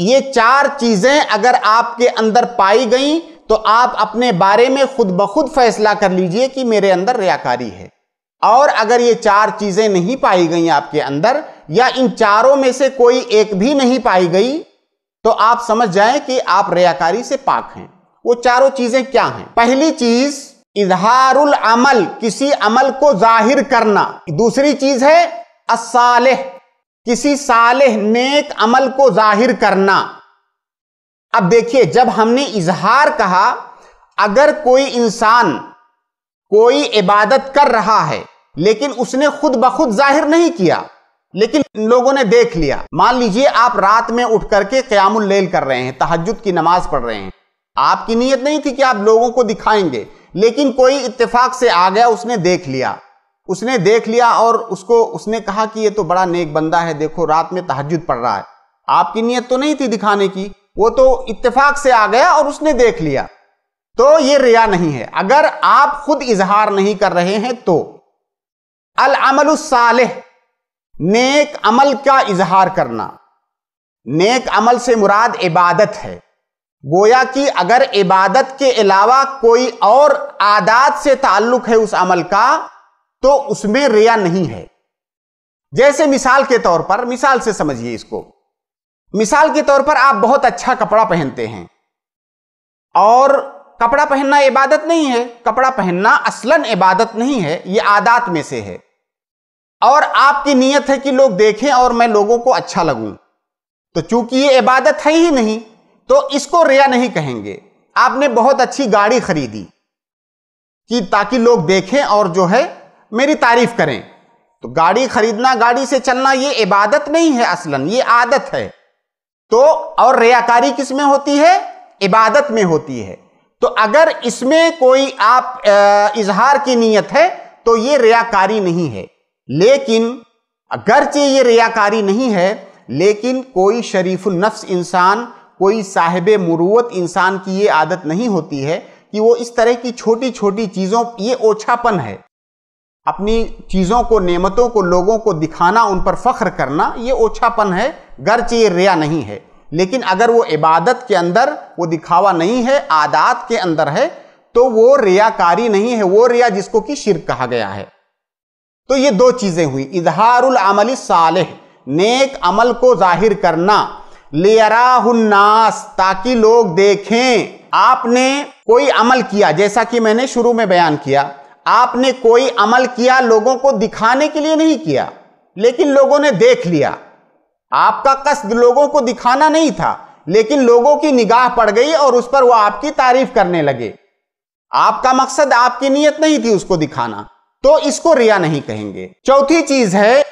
ये चार चीजें अगर आपके अंदर पाई गई तो आप अपने बारे में खुद ब खुद फैसला कर लीजिए कि मेरे अंदर रियाकारी है और अगर ये चार चीजें नहीं पाई गई आपके अंदर या इन चारों में से कोई एक भी नहीं पाई गई तो आप समझ जाएं कि आप रियाकारी से पाक हैं वो चारों चीजें क्या हैं पहली चीज इजहारुल अमल किसी अमल को जाहिर करना दूसरी चीज है असालेह किसी साल नेक अमल को जाहिर करना अब देखिए जब हमने इजहार कहा अगर कोई इंसान कोई इबादत कर रहा है लेकिन उसने खुद ब खुद जाहिर नहीं किया लेकिन लोगों ने देख लिया मान लीजिए आप रात में उठ करके क्यामुल लेल कर रहे हैं तहजद की नमाज पढ़ रहे हैं आपकी नीयत नहीं थी कि आप लोगों को दिखाएंगे लेकिन कोई इत्तेफाक से आ गया उसने देख लिया उसने देख लिया और उसको उसने कहा कि ये तो बड़ा नेक बंदा है देखो रात में तहजद पड़ रहा है आपकी नीयत तो नहीं थी दिखाने की वो तो इत्तेफाक से आ गया और उसने देख लिया तो ये रिया नहीं है अगर आप खुद इजहार नहीं कर रहे हैं तो अल अमल सालिह नेक अमल का इजहार करना नेक अमल से मुराद इबादत है गोया कि अगर इबादत के अलावा कोई और आदात से ताल्लुक है उस अमल का तो उसमें रिया नहीं है जैसे मिसाल के तौर पर मिसाल से समझिए इसको मिसाल के तौर पर आप बहुत अच्छा कपड़ा पहनते हैं और कपड़ा पहनना इबादत नहीं है कपड़ा पहनना असलन इबादत नहीं है ये आदात में से है और आपकी नीयत है कि लोग देखें और मैं लोगों को अच्छा लगूं तो चूंकि ये इबादत है ही नहीं तो इसको रिया नहीं कहेंगे आपने बहुत अच्छी गाड़ी खरीदी कि ताकि लोग देखें और जो है मेरी तारीफ करें तो गाड़ी खरीदना गाड़ी से चलना ये इबादत नहीं है असलन ये आदत है तो और रियाकारी किस में होती है इबादत में होती है तो अगर इसमें कोई आप इजहार की नीयत है तो ये रियाकारी नहीं है लेकिन अगरचे ये रियाकारी नहीं है लेकिन कोई शरीफुल नफ्स इंसान कोई साहिब मुरुवत इंसान की ये आदत नहीं होती है कि वो इस तरह की छोटी छोटी चीज़ों ये ओछापन है अपनी चीज़ों को नेमतों को लोगों को दिखाना उन पर फ़ख्र करना ये ओछापन है गर्च ये रिया नहीं है लेकिन अगर वो इबादत के अंदर वो दिखावा नहीं है आदात के अंदर है तो वो रियाकारी नहीं है वो रिया जिसको कि शिर कहा गया है तो ये दो चीज़ें हुई इजहारुल अमल नेक अमल को जाहिर करना लेरास ताकि लोग देखें आपने कोई अमल किया जैसा कि मैंने शुरू में बयान किया आपने कोई अमल किया लोगों को दिखाने के लिए नहीं किया लेकिन लोगों ने देख लिया आपका कष्ट लोगों को दिखाना नहीं था लेकिन लोगों की निगाह पड़ गई और उस पर वो आपकी तारीफ करने लगे आपका मकसद आपकी नीयत नहीं थी उसको दिखाना तो इसको रिया नहीं कहेंगे चौथी चीज है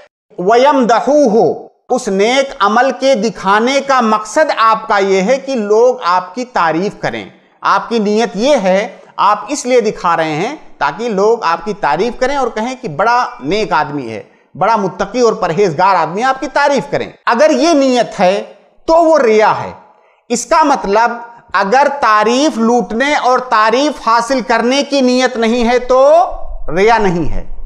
वयम दहू हो उस नेक अमल के दिखाने का मकसद आपका यह है कि लोग आपकी तारीफ करें आपकी नीयत यह है आप इसलिए दिखा रहे हैं ताकि लोग आपकी तारीफ करें और कहें कि बड़ा नेक आदमी है बड़ा मुत्तकी और परहेजगार आदमी आपकी तारीफ करें अगर ये नीयत है तो वो रिया है इसका मतलब अगर तारीफ लूटने और तारीफ हासिल करने की नीयत नहीं है तो रिया नहीं है